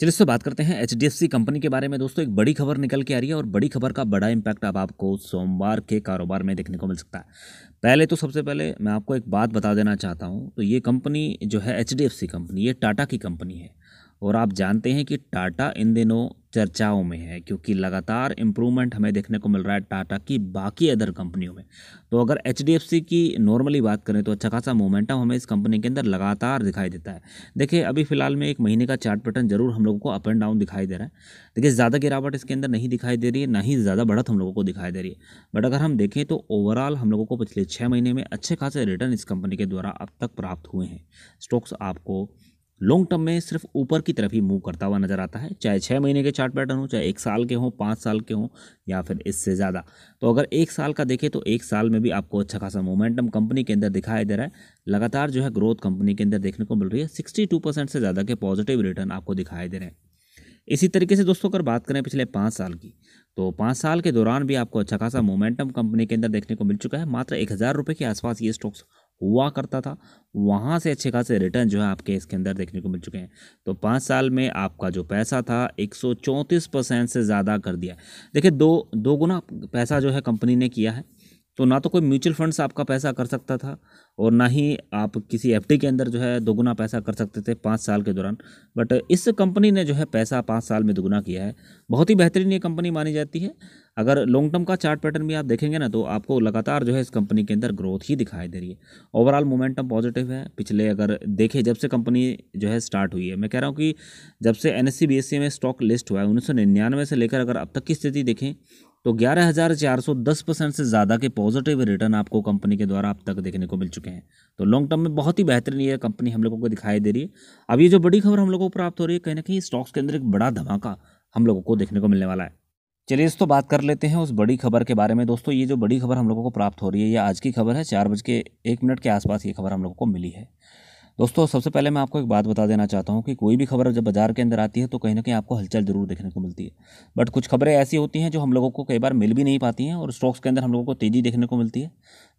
चलिए इससे बात करते हैं एच कंपनी के बारे में दोस्तों एक बड़ी खबर निकल के आ रही है और बड़ी खबर का बड़ा इम्पैक्ट अब आप आपको सोमवार के कारोबार में देखने को मिल सकता है पहले तो सबसे पहले मैं आपको एक बात बता देना चाहता हूँ तो ये कंपनी जो है एच कंपनी ये टाटा की कंपनी है और आप जानते हैं कि टाटा इन दिनों चर्चाओं में है क्योंकि लगातार इम्प्रूवमेंट हमें देखने को मिल रहा है टाटा की बाकी अदर कंपनियों में तो अगर एच की नॉर्मली बात करें तो अच्छा खासा मोमेंटम हमें इस कंपनी के अंदर लगातार दिखाई देता है देखिए अभी फिलहाल में एक महीने का चार्ट पैटर्न जरूर हम लोगों को अप एंड डाउन दिखाई दे रहा है देखिए ज़्यादा गिरावट इसके अंदर नहीं दिखाई दे रही है ना ही ज़्यादा बढ़त हम लोगों को दिखाई दे रही है बट अगर हम देखें तो ओवरऑल हम लोगों को पिछले छः महीने में अच्छे खासे रिटर्न इस कंपनी के द्वारा अब तक प्राप्त हुए हैं स्टॉक्स आपको लॉन्ग टर्म में सिर्फ ऊपर की तरफ ही मूव करता हुआ नजर आता है चाहे छः महीने के चार्ट पैटर्न हो चाहे एक साल के हों पाँच साल के हों या फिर इससे ज़्यादा तो अगर एक साल का देखें तो एक साल में भी आपको अच्छा खासा मोमेंटम कंपनी के अंदर दिखाई दे रहा है लगातार जो है ग्रोथ कंपनी के अंदर देखने को मिल रही है सिक्सटी टू परसेंट से ज़्यादा के पॉजिटिव रिटर्न आपको दिखाई दे रहे हैं इसी तरीके से दोस्तों अगर बात करें पिछले पाँच साल की तो पाँच साल के दौरान भी आपको अच्छा खासा मोमेंटम कंपनी के अंदर देखने को मिल चुका है मात्र एक हज़ार रुपये के आसपास ये स्टॉक्स हुआ करता था वहाँ से अच्छे खासे रिटर्न जो है आपके इसके अंदर देखने को मिल चुके हैं तो पाँच साल में आपका जो पैसा था एक परसेंट से ज़्यादा कर दिया देखिए दो दो गुना पैसा जो है कंपनी ने किया है तो ना तो कोई म्यूचुअल फंड्स आपका पैसा कर सकता था और ना ही आप किसी एफ के अंदर जो है दोगुना पैसा कर सकते थे पाँच साल के दौरान बट इस कंपनी ने जो है पैसा पाँच साल में दोगुना किया है बहुत ही बेहतरीन ये कंपनी मानी जाती है अगर लॉन्ग टर्म का चार्ट पैटर्न भी आप देखेंगे ना तो आपको लगातार जो है इस कंपनी के अंदर ग्रोथ ही दिखाई दे रही है ओवरऑल मोमेंटम पॉजिटिव है पिछले अगर देखें जब से कंपनी जो है स्टार्ट हुई है मैं कह रहा हूँ कि जब से एन एस में स्टॉक लिस्ट हुआ है उन्नीस से लेकर अगर अब तक की स्थिति देखें तो ग्यारह हज़ार चार सौ दस परसेंट से ज़्यादा के पॉजिटिव रिटर्न आपको कंपनी के द्वारा अब तक देखने को मिल चुके हैं तो लॉन्ग टर्म में बहुत ही बेहतरीन ये कंपनी हम लोगों को दिखाई दे रही है अब ये जो बड़ी खबर हम लोगों को प्राप्त हो रही है कहीं ना कहीं स्टॉक्स के अंदर एक बड़ा धमाका हम लोगों को देखने को मिलने वाला है चलिए दोस्तों बात कर लेते हैं उस बड़ी खबर के बारे में दोस्तों ये जो बड़ी खबर हम लोगों को प्राप्त हो रही है ये आज की खबर है चार बज के एक मिनट के आसपास ये खबर हम लोगों को मिली है दोस्तों सबसे पहले मैं आपको एक बात बता देना चाहता हूँ कि कोई भी खबर जब बाजार के अंदर आती है तो कहीं ना कहीं आपको हलचल जरूर देखने को मिलती है बट कुछ खबरें ऐसी होती हैं जो हम लोगों को कई बार मिल भी नहीं पाती हैं और स्टॉक्स के अंदर हम लोगों को तेज़ी देखने को मिलती है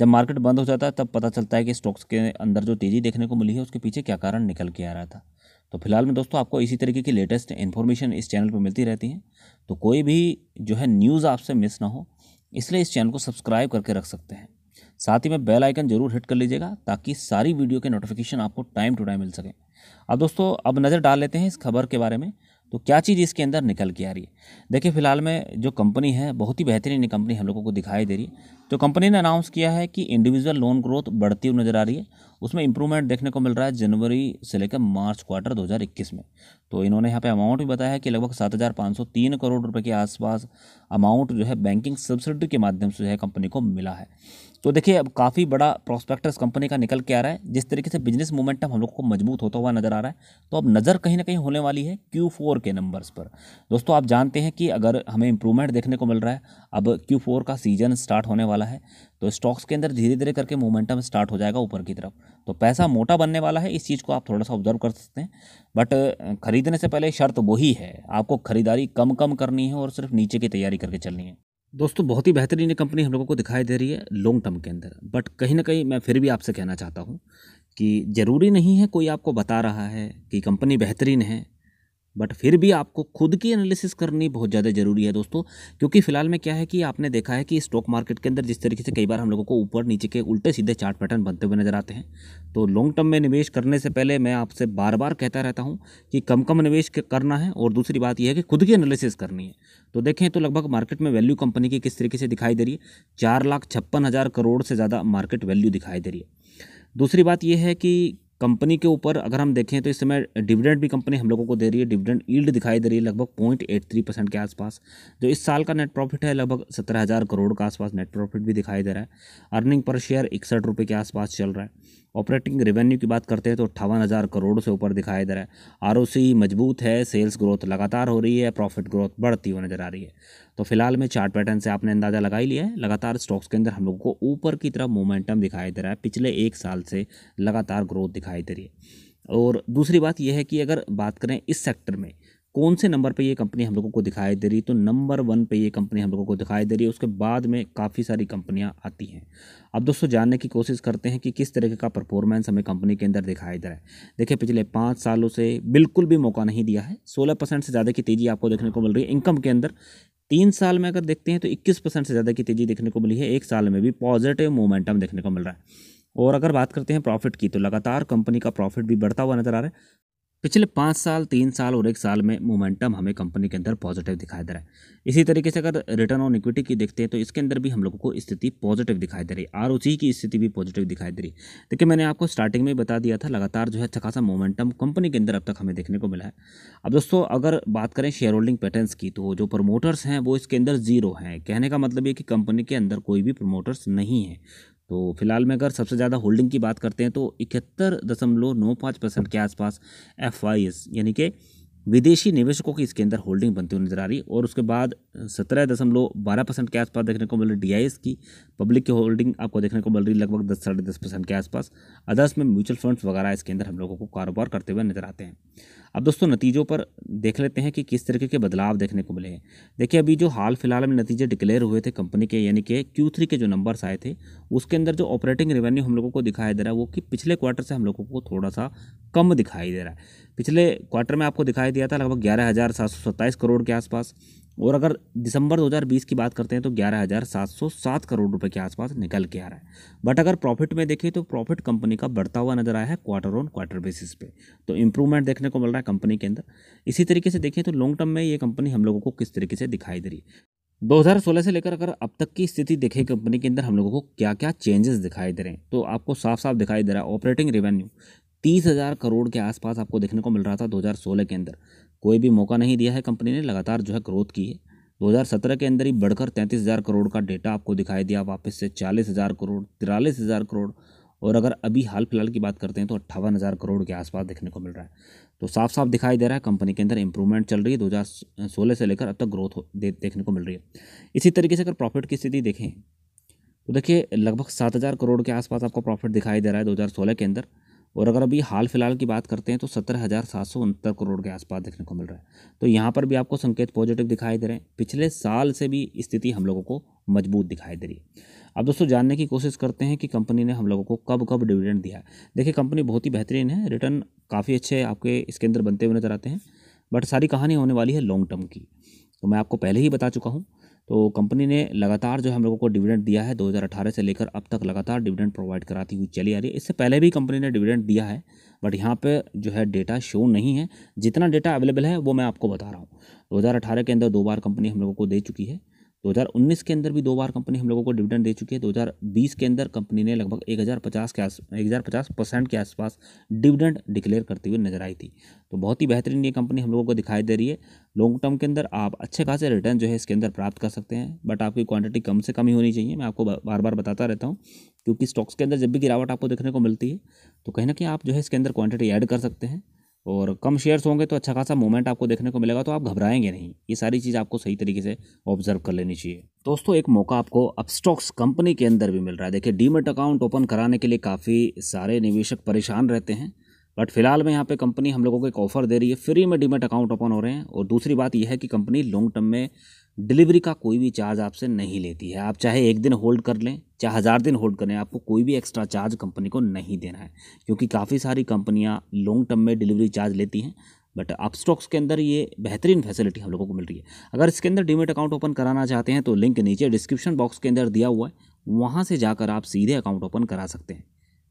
जब मार्केट बंद हो जाता है तब पता चलता है कि स्टॉक्स के अंदर जो तेज़ी देखने को मिली है उसके पीछे क्या कारण निकल के आ रहा था तो फिलहाल में दोस्तों आपको इसी तरीके की लेटेस्ट इन्फॉर्मेशन इस चैनल पर मिलती रहती हैं तो कोई भी जो है न्यूज़ आपसे मिस ना हो इसलिए इस चैनल को सब्सक्राइब करके रख सकते हैं साथ ही में बेल आइकन जरूर हिट कर लीजिएगा ताकि सारी वीडियो के नोटिफिकेशन आपको टाइम टू टाइम मिल सके अब दोस्तों अब नज़र डाल लेते हैं इस खबर के बारे में तो क्या चीज़ इसके अंदर निकल के आ रही है देखिए फिलहाल में जो कंपनी है बहुत ही बेहतरीन कंपनी हम लोगों को दिखाई दे रही है तो कंपनी ने अनाउंस किया है कि इंडिविजुअल लोन ग्रोथ बढ़ती हुई नज़र आ रही है उसमें इंप्रूवमेंट देखने को मिल रहा है जनवरी से लेकर मार्च क्वार्टर 2021 में तो इन्होंने यहाँ पे अमाउंट भी बताया कि लगभग 7,503 करोड़ रुपए के आसपास अमाउंट जो है बैंकिंग सब्सिडी के माध्यम से जो है कंपनी को मिला है तो देखिए अब काफ़ी बड़ा प्रोस्पेक्टस कंपनी का निकल के आ रहा है जिस तरीके से बिजनेस मोमेंटम हम लोग को मजबूत होता हुआ नज़र आ रहा है तो अब नज़र कहीं ना कहीं होने वाली है क्यू फोर के नंबर्स पर दोस्तों आप जानते हैं कि अगर हमें इंप्रूवमेंट देखने को मिल रहा है अब क्यू फोर का सीजन स्टार्ट होने वाला है तो स्टॉक्स के अंदर धीरे धीरे करके मोमेंटम स्टार्ट हो जाएगा ऊपर की तरफ तो पैसा मोटा बनने वाला है इस चीज़ को आप थोड़ा सा ऑब्जर्व कर सकते हैं बट खरीदने से पहले शर्त वही है आपको खरीदारी कम कम करनी है और सिर्फ नीचे की तैयारी करके चलनी है दोस्तों बहुत ही बेहतरीन कंपनी हम लोगों को दिखाई दे रही है लॉन्ग टर्म के अंदर बट कहीं ना कहीं मैं फिर भी आपसे कहना चाहता हूँ कि ज़रूरी नहीं है कोई आपको बता रहा है कि कंपनी बेहतरीन है बट फिर भी आपको खुद की एनालिसिस करनी बहुत ज़्यादा ज़रूरी है दोस्तों क्योंकि फिलहाल में क्या है कि आपने देखा है कि स्टॉक मार्केट के अंदर जिस तरीके से कई बार हम लोगों को ऊपर नीचे के उल्टे सीधे चार्ट पैटर्न बनते हुए नज़र आते हैं तो लॉन्ग टर्म में निवेश करने से पहले मैं आपसे बार बार कहता रहता हूँ कि कम कम निवेश करना है और दूसरी बात यह है कि खुद की एनालिसिस करनी है तो देखें तो लगभग मार्केट में वैल्यू कंपनी की किस तरीके से दिखाई दे रही है चार लाख छप्पन हज़ार करोड़ से ज़्यादा मार्केट वैल्यू दिखाई दे रही है दूसरी बात यह है कि कंपनी के ऊपर अगर हम देखें तो इस समय डिविडेंड भी कंपनी हम लोगों को दे रही है डिविडेंड ईल्ड दिखाई दे रही है लगभग पॉइंट एट थ्री परसेंट के आसपास जो इस साल का नेट प्रॉफिट है लगभग सत्रह हज़ार करोड़ के आसपास नेट प्रॉफिट भी दिखाई दे रहा है अर्निंग पर शेयर इकसठ रुपये के आसपास चल रहा है ऑपरेटिंग रेवेन्यू की बात करते हैं तो अट्ठावन हज़ार करोड़ से ऊपर दिखाई दे रहा है आर मजबूत है सेल्स ग्रोथ लगातार हो रही है प्रॉफिट ग्रोथ बढ़ती हुई नज़र आ रही है तो फिलहाल में चार्ट पैटर्न से आपने अंदाज़ा लगा ही लिया है लगातार स्टॉक्स के अंदर हम लोगों को ऊपर की तरफ मोमेंटम दिखाई दे रहा है पिछले एक साल से लगातार ग्रोथ दिखाई दे रही है और दूसरी बात यह है कि अगर बात करें इस सेक्टर में कौन से नंबर पे ये कंपनी हम लोगों को दिखाई दे रही तो नंबर वन पे ये कंपनी हम लोगों को दिखाई दे रही है उसके बाद में काफ़ी सारी कंपनियाँ आती हैं अब दोस्तों जानने की कोशिश करते हैं कि किस तरीके का परफॉर्मेंस हमें कंपनी के अंदर दिखाई दे रहा है देखिए पिछले पाँच सालों से बिल्कुल भी मौका नहीं दिया है सोलह परसेंट से ज़्यादा की तेज़ी आपको देखने को मिल रही है इनकम के अंदर तीन साल में अगर देखते हैं तो इक्कीस परसेंट से ज़्यादा की तेज़ी देखने को मिली है एक साल में भी पॉजिटिव मोमेंटम देखने को मिल रहा है और अगर बात करते हैं प्रॉफिट की तो लगातार कंपनी का प्रॉफिट भी बढ़ता हुआ नज़र आ रहा है पिछले पाँच साल तीन साल और एक साल में मोमेंटम हमें कंपनी के अंदर पॉजिटिव दिखाई दे रहा है इसी तरीके से अगर रिटर्न ऑन इक्विटी की देखते हैं तो इसके अंदर भी हम लोगों को स्थिति पॉजिटिव दिखाई दे रही है आर की स्थिति भी पॉजिटिव दिखाई दे रही है देखिए मैंने आपको स्टार्टिंग में बता दिया था लगातार जो है अच्छा खासा मोमेंटम कंपनी के अंदर अब तक हमें देखने को मिला है अब दोस्तों अगर बात करें शेयर होल्डिंग पैटर्नस की तो जो प्रमोटर्स हैं वो इसके अंदर जीरो हैं कहने का मतलब ये कि कंपनी के अंदर कोई भी प्रमोटर्स नहीं है तो फिलहाल में अगर सबसे ज़्यादा होल्डिंग की बात करते हैं तो इकहत्तर दशमलव नौ पाँच परसेंट के आसपास एफ यानी कि विदेशी निवेशकों की इसके अंदर होल्डिंग बनती हुई नजर आ रही और उसके बाद सत्रह दशमलव बारह परसेंट के आसपास देखने को मिल रही डी की पब्लिक की होल्डिंग आपको देखने को मिल रही लगभग दस साढ़े दस परसेंट के आसपास अदर्स में म्यूचुअल फंड्स वगैरह इसके अंदर हम लोगों को कारोबार करते हुए नजर आते हैं अब दोस्तों नतीजों पर देख लेते हैं कि किस तरीके के बदलाव देखने को मिले हैं देखिए अभी जो हाल फिलहाल में नतीजे डिक्लेयर हुए थे कंपनी के यानी कि क्यू के जो नंबर्स आए थे उसके अंदर जो ऑपरेटिंग रेवेन्यू हम लोगों को दिखाई दे रहा है वो कि पिछले क्वार्टर से हम लोगों को थोड़ा सा कम दिखाई दे रहा है पिछले क्वार्टर में आपको दिखाई दिया था लगभग ग्यारह करोड़ के आसपास और अगर दिसंबर 2020 की बात करते हैं तो 11,707 करोड़ रुपए के आसपास निकल के आ रहा है बट अगर प्रॉफिट में देखें तो प्रॉफिट कंपनी का बढ़ता हुआ नजर आया है क्वार्टर ऑन क्वार्टर बेसिस पे तो इंप्रूवमेंट देखने को मिल रहा है कंपनी के अंदर इसी तरीके से देखें तो लॉन्ग टर्म में ये कंपनी हम लोगों को किस तरीके से दिखाई दे रही है 2016 से लेकर अगर अब तक की स्थिति देखें कंपनी के अंदर हम लोगों को क्या क्या चेंजेस दिखाई दे रहे हैं तो आपको साफ साफ दिखाई दे रहा है ऑपरेटिंग रेवेन्यू तीस हज़ार करोड़ के आसपास आपको देखने को मिल रहा था 2016 के अंदर कोई भी मौका नहीं दिया है कंपनी ने लगातार जो है ग्रोथ की है 2017 के अंदर ही बढ़कर 33,000 करोड़ का डेटा आपको दिखाई दिया वापस से 40,000 करोड़ तिरालीस करोड़ और अगर अभी हाल फिलहाल की बात करते हैं तो अट्ठावन हज़ार करोड़ के आसपास देखने को मिल रहा है तो साफ साफ दिखाई दे रहा है कंपनी के अंदर इंप्रूवमेंट चल रही है 2016 से लेकर अब तक ग्रोथ दे, देखने को मिल रही है इसी तरीके से अगर प्रॉफिट की स्थिति देखें तो देखिए लगभग सात हज़ार करोड़ के आसपास आपको प्रॉफिट दिखाई दे रहा है दो के अंदर और अगर अभी हाल फिलहाल की बात करते हैं तो सत्रह हज़ार सात सौ उनहत्तर करोड़ के आसपास देखने को मिल रहा है तो यहाँ पर भी आपको संकेत पॉजिटिव दिखाई दे रहे हैं पिछले साल से भी स्थिति हम लोगों को मजबूत दिखाई दे रही है अब दोस्तों जानने की कोशिश करते हैं कि कंपनी ने हम लोगों को कब कब डिविडेंड दिया है देखिए कंपनी बहुत ही बेहतरीन है रिटर्न काफ़ी अच्छे आपके इसके अंदर बनते हुए नजर आते हैं बट सारी कहानी होने वाली है लॉन्ग टर्म की तो मैं आपको पहले ही बता चुका हूँ तो कंपनी ने लगातार जो हम लोगों को डिविडेंड दिया है 2018 से लेकर अब तक लगातार डिविडेंड प्रोवाइड कराती हुई चली आ रही है इससे पहले भी कंपनी ने डिविडेंड दिया है बट यहाँ पे जो है डेटा शो नहीं है जितना डेटा अवेलेबल है वो मैं आपको बता रहा हूँ 2018 के अंदर दो बार कंपनी हम लोगों को दे चुकी है 2019 के अंदर भी दो बार कंपनी हम लोगों को डिविडेंड दे चुकी है 2020 के अंदर कंपनी ने लगभग 1050 के आस पचास परसेंट के आसपास डिविडेंड डिक्लेयर करते हुए नजर आई थी तो बहुत ही बेहतरीन ये कंपनी हम लोगों को दिखाई दे रही है लॉन्ग टर्म के अंदर आप अच्छे खासे रिटर्न जो है इसके अंदर प्राप्त कर सकते हैं बट आपकी क्वान्टिटी कम से कम ही होनी चाहिए मैं आपको बार बार बताता रहता हूँ क्योंकि स्टॉक्स के अंदर जब भी गिरावट आपको देखने को मिलती है तो कहीं ना कहीं आप जो है इसके अंदर क्वान्टिटी एड कर सकते हैं और कम शेयर्स होंगे तो अच्छा खासा मोमेंट आपको देखने को मिलेगा तो आप घबराएंगे नहीं ये सारी चीज़ आपको सही तरीके से ऑब्जर्व कर लेनी चाहिए दोस्तों एक मौका आपको अब स्टॉक्स कंपनी के अंदर भी मिल रहा है देखिए डीमेट अकाउंट ओपन कराने के लिए काफ़ी सारे निवेशक परेशान रहते हैं बट फिलहाल में यहाँ पे कंपनी हम लोगों को एक ऑफर दे रही है फ्री में डिमेट अकाउंट ओपन हो रहे हैं और दूसरी बात यह है कि कंपनी लॉन्ग टर्म में डिलीवरी का कोई भी चार्ज आपसे नहीं लेती है आप चाहे एक दिन होल्ड कर लें चाहे हज़ार दिन होल्ड करें आपको कोई भी एक्स्ट्रा चार्ज कंपनी को नहीं देना है क्योंकि काफ़ी सारी कंपनियाँ लॉन्ग टर्म में डिलीवरी चार्ज लेती हैं बट आप स्टॉक्स के अंदर ये बेहतरीन फैसिलिटी हम लोगों को मिल रही है अगर इसके अंदर डीमेट अकाउंट ओपन कराना चाहते हैं तो लिंक नीचे डिस्क्रिप्शन बॉक्स के अंदर दिया हुआ है वहाँ से जाकर आप सीधे अकाउंट ओपन करा सकते हैं